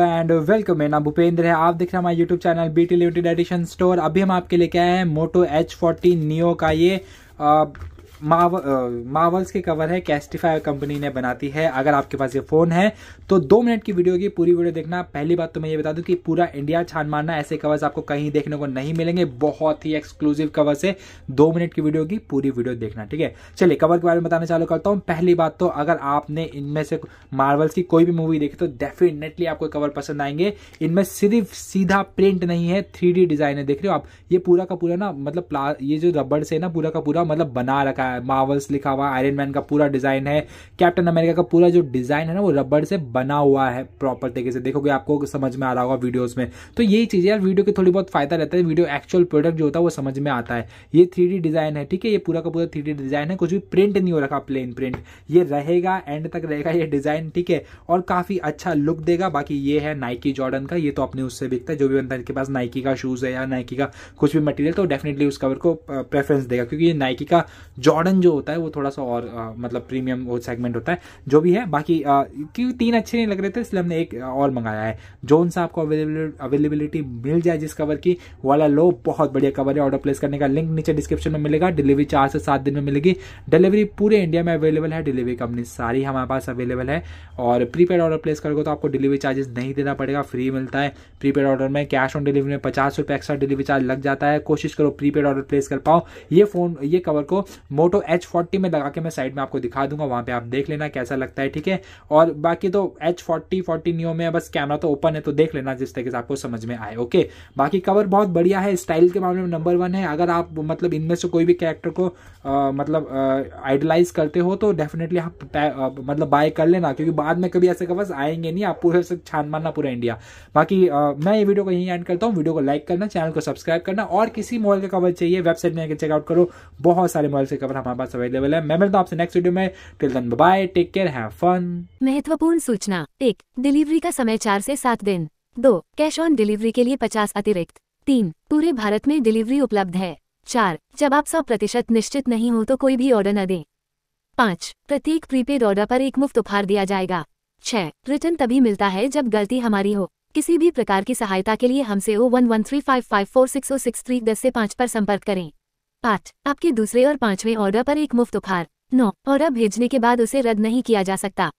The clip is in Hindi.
एंड वेलकम मेरा नाम भूपेंद्र है आप देख रहे हैं हमारे YouTube channel BT limited edition store अभी हम आपके लेके आए हैं मोटो एच फोर्टी नियो का ये मार्वल्स मावल्स के कवर है कैस्टिफायर कंपनी ने बनाती है अगर आपके पास ये फ़ोन है तो दो मिनट की वीडियो की पूरी वीडियो देखना पहली बात तो मैं ये बता दूं कि पूरा इंडिया छान मारना ऐसे कवर्स आपको कहीं देखने को नहीं मिलेंगे बहुत ही एक्सक्लूसिव कवर से दो मिनट की वीडियो की पूरी वीडियो देखना ठीक है चलिए कवर के बारे में बताना चालू करता हूँ पहली बात तो अगर आपने इनमें से मार्वल्स की कोई भी मूवी देखी तो डेफिनेटली आपको कवर पसंद आएंगे इनमें सिर्फ सीधा प्रिंट नहीं है थ्री डिज़ाइन है देख रहे हो आप ये पूरा का पूरा ना मतलब ये जो रबड़ से ना पूरा का पूरा मतलब बना रखा है मार्वल्स लिखा हुआ आयरन मैन का पूरा डिज़ाइन है कैप्टन अमेरिका का पूरा जो डिज़ाइन है ना वो रबड़ से बना हुआ है प्रॉपर तरीके से देखोगे आपको समझ में आ रहा होगा वीडियोज़ में तो यही चीज़ यार वीडियो के थोड़ी बहुत फायदा रहता है वीडियो एक्चुअल प्रोडक्ट जो होता है वो समझ में आता है ये थ्री डिज़ाइन है ठीक है ये पूरा का पूरा थ्री डिज़ाइन है कुछ भी प्रिंट नहीं हो रखा प्लेन प्रिंट ये रहेगा एंड तक रहेगा ये डिज़ाइन ठीक है और काफ़ी अच्छा लुक देगा बाकी ये है नाइकी जॉर्डन का ये तो अपने उससे बिकता है जो भी बनता है इनके पास नाइकी का शूज़ है या नाइकी का कुछ भी मटेरियल तो डेफिनेटली उस कवर को प्रेफरेंस देगा क्योंकि ये नाइकी का जो जॉर्डन जो होता है वो थोड़ा सा और आ, मतलब प्रीमियम वो सेगमेंट होता है जो भी है बाकी क्योंकि तीन अच्छे नहीं लग रहे थे इसलिए हमने एक और मंगाया है जोन सा आपको अवेलेबिलिटी मिल जाए जिस कवर की वाला लो बहुत बढ़िया कवर है ऑर्डर प्लेस करने का लिंक नीचे डिस्क्रिप्शन में मिलेगा डिलीवरी चार से सात दिन में मिलेगी डिलीवरी पूरे इंडिया में अवेलेबल है डिलीवरी कंपनी सारी हमारे पास अवेलेबल है और प्रीपेड ऑर्डर प्लेस करोगे तो आपको डिलीवरी चार्जेस नहीं देना पड़ेगा फ्री मिलता है प्रीपेड ऑर्डर में कैश ऑन डिलीवरी में पचास रुपये एक्स्ट्रा डिलीवरी चार्ज लग जाता है कोशिश करो प्रीपेड ऑर्डर प्लेस कर पाओ ये फोन ये कवर को मोर मोटो एच फोर्टी में लगा के मैं साइड में आपको दिखा दूंगा वहां पे आप देख लेना कैसा लगता है ठीक है और बाकी तो एच फोर्टी फोर्टी न्यू में बस कैमरा तो ओपन है तो देख लेना जिस तरीके से आपको समझ में आए ओके बाकी कवर बहुत बढ़िया है स्टाइल के मामले में नंबर वन है अगर आप मतलब इनमें से कोई भी कैरेक्टर को आ, मतलब आइडलाइज करते हो तो डेफिनेटली आप मतलब बाय कर लेना क्योंकि बाद में कभी ऐसे कवर्स आएंगे नहीं आप पूरे से छान मानना पूरा इंडिया बाकी आ, मैं ये वीडियो को यही एंड करता हूँ वीडियो को लाइक करना चैनल को सब्सक्राइब करना और किसी मोबाइल का कवर चाहिए वेबसाइट में चेकआउट करो बहुत सारे मोबाइल से कवर खबर हमारे पास अवेलेबल है मैं मिलता हूँ आपसे नेक्स्ट वीडियो में till then bye take care have fun महत्वपूर्ण सूचना एक डिलीवरी का समय चार से सात दिन दो कैश ऑन डिलीवरी के लिए पचास अतिरिक्त तीन पूरे भारत में डिलीवरी उपलब्ध है चार जब आप सौ प्रतिशत निश्चित नहीं हो तो कोई भी ऑर्डर न दें पाँच प्रत्येक प्रीपेड ऑर्डर पर एक मुफ्त उपहार दिया जाएगा छः रिटर्न तभी मिलता है जब गलती हमारी हो किसी भी प्रकार की सहायता के लिए हमसे O one one three five five four six O six three दस से पाँच पर संपर्क करें आठ आपके दूसरे और पांचवें ऑर्डर पर एक मुफ्त उपहार नौ ऑर्डर भेजने के बाद उसे रद्द नहीं किया जा सकता